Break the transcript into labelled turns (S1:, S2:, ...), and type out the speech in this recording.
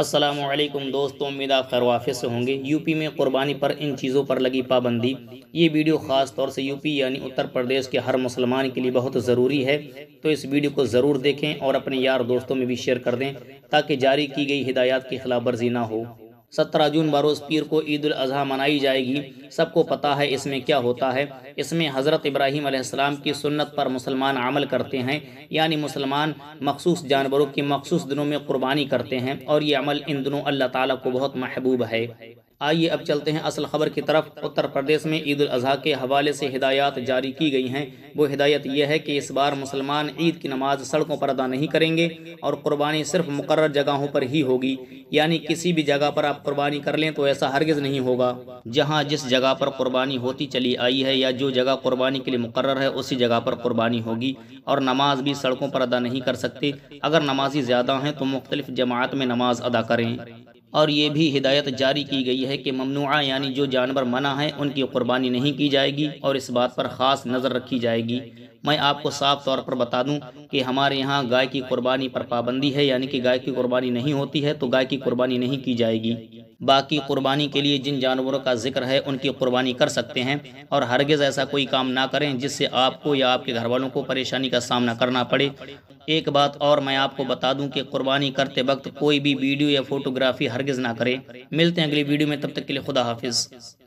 S1: असलम दोस्तों उम्मीद आप खैर वाफ़ से होंगे यूपी में क़ुरबानी पर इन चीज़ों पर लगी पाबंदी ये वीडियो ख़ास तौर से यूपी यानी उत्तर प्रदेश के हर मुसलमान के लिए बहुत ज़रूरी है तो इस वीडियो को ज़रूर देखें और अपने यार दोस्तों में भी शेयर कर दें ताकि जारी की गई हिदायत की खिलाफ वर्जी ना हो सत्रह जून बरोज़ पीर को ईद अजहा मनाई जाएगी सबको पता है इसमें क्या होता है इसमें हज़रत इब्राहीम आसमाम की सुन्नत पर मुसलमान अमल करते हैं यानी मुसलमान मखसूस जानवरों की मखसूस दिनों में कुर्बानी करते हैं और ये अमल इन दिनों अल्लाह ताली को बहुत महबूब है आइए अब चलते हैं असल खबर की तरफ उत्तर प्रदेश में ईद अजहा के हवाले से हिदायत जारी की गई हैं वो हिदायत यह है कि इस बार मुसलमान ईद की नमाज सड़कों पर अदा नहीं करेंगे और कुर्बानी सिर्फ मुकर जगहों पर ही होगी यानी किसी भी जगह पर आप कुर्बानी कर लें तो ऐसा हरगज़ नहीं होगा जहाँ जिस जगह पर कुर्बानी होती चली आई है या जो जगह कुर्बानी के लिए मुकर है उसी जगह पर कुर्बानी होगी और नमाज भी सड़कों पर अदा नहीं कर सकते अगर नमाजी ज़्यादा हैं तो मुख्तलिफ जमात में नमाज अदा करें और ये भी हिदायत जारी की गई है कि ममनुआ यानी जो जानवर मना है उनकी कुर्बानी नहीं की जाएगी और इस बात पर ख़ास नज़र रखी जाएगी मैं आपको साफ तौर पर बता दूं कि हमारे यहाँ गाय की कुर्बानी पर पाबंदी है यानी कि गाय की कुर्बानी नहीं होती है तो गाय की कुर्बानी नहीं की जाएगी बाकी कुर्बानी के लिए जिन जानवरों का जिक्र है उनकी कुर्बानी कर सकते हैं और हरगिज़ ऐसा कोई काम ना करें जिससे आपको या आपके घर वालों को परेशानी का सामना करना पड़े एक बात और मैं आपको बता दूं कि कुर्बानी करते वक्त कोई भी वीडियो या फोटोग्राफी हरगज़ ना करें मिलते हैं अगली वीडियो में तब तक के लिए खुदा हाफिज़